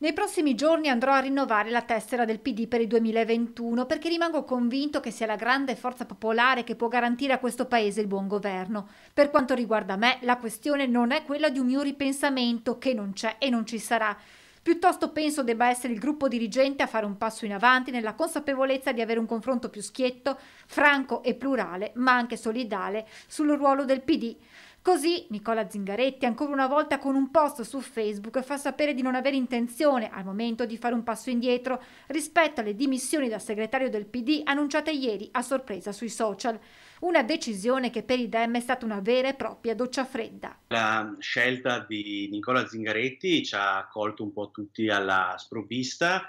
Nei prossimi giorni andrò a rinnovare la tessera del PD per il 2021 perché rimango convinto che sia la grande forza popolare che può garantire a questo Paese il buon governo. Per quanto riguarda me, la questione non è quella di un mio ripensamento che non c'è e non ci sarà. Piuttosto penso debba essere il gruppo dirigente a fare un passo in avanti nella consapevolezza di avere un confronto più schietto, franco e plurale, ma anche solidale, sul ruolo del PD. Così Nicola Zingaretti, ancora una volta con un post su Facebook, fa sapere di non avere intenzione al momento di fare un passo indietro rispetto alle dimissioni da segretario del PD annunciate ieri a sorpresa sui social. Una decisione che per i Dem è stata una vera e propria doccia fredda. La scelta di Nicola Zingaretti ci ha colto un po' tutti alla sprovvista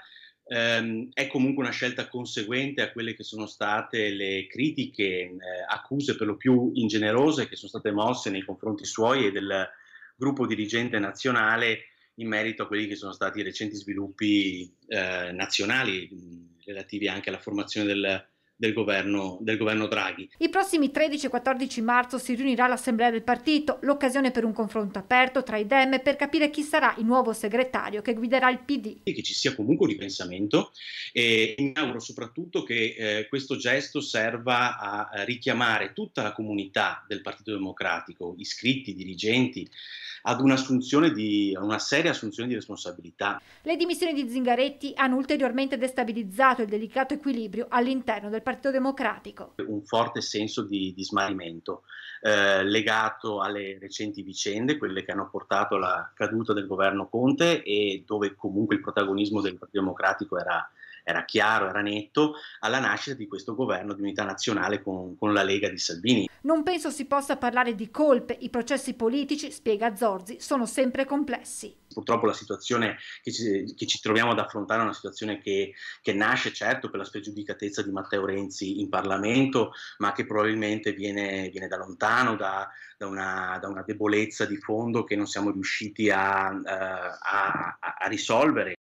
ehm, è comunque una scelta conseguente a quelle che sono state le critiche, eh, accuse per lo più ingenerose che sono state mosse nei confronti suoi e del gruppo dirigente nazionale in merito a quelli che sono stati i recenti sviluppi eh, nazionali relativi anche alla formazione del del governo, del governo Draghi. I prossimi 13 e 14 marzo si riunirà l'assemblea del partito, l'occasione per un confronto aperto tra i dem per capire chi sarà il nuovo segretario che guiderà il PD. E che ci sia comunque un ripensamento e mi auguro soprattutto che eh, questo gesto serva a richiamare tutta la comunità del Partito Democratico, iscritti, dirigenti, ad un'assunzione di una seria assunzione di responsabilità. Le dimissioni di Zingaretti hanno ulteriormente destabilizzato il delicato equilibrio all'interno del partito Partito Democratico. Un forte senso di, di smarrimento eh, legato alle recenti vicende, quelle che hanno portato alla caduta del governo Conte e dove comunque il protagonismo del Partito Democratico era era chiaro, era netto, alla nascita di questo governo di unità nazionale con, con la Lega di Salvini. Non penso si possa parlare di colpe, i processi politici, spiega Zorzi, sono sempre complessi purtroppo la situazione che ci, che ci, troviamo ad affrontare è una situazione che, che, nasce certo per la spregiudicatezza di Matteo Renzi in Parlamento, ma che probabilmente viene, viene da lontano, da, da, una, da, una, debolezza di fondo che non siamo riusciti a, eh, a, a, a risolvere.